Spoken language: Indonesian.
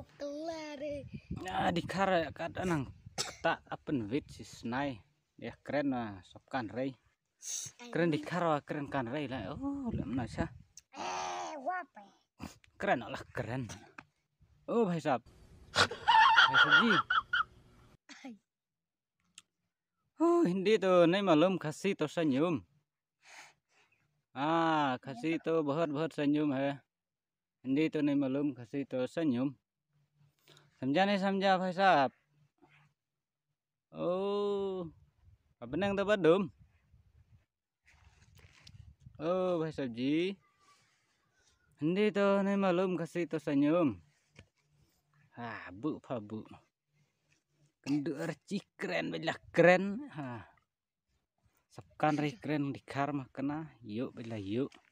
Eh. nah dikara kata nang tak apa nvid si snai ya keren lah sopkan ray keren dikara keren kan ray lah oh lama nasa eh wape eh. keren lah keren oh bhai sab bhai sabji oh hindi tuh nai malum kasih tuh senyum ah kasih tuh bahut bahut senyum he Hindi to nai malum kasih to senyum. Ah, समझा नहीं समझा भाई oh apa benang tuh badum oh भाई साहब जी hindi to nahi malum kasi to senyum ah bu pa bu kendur cikren bela keren ha sekan ri keren dikar mah kena yuk bela yuk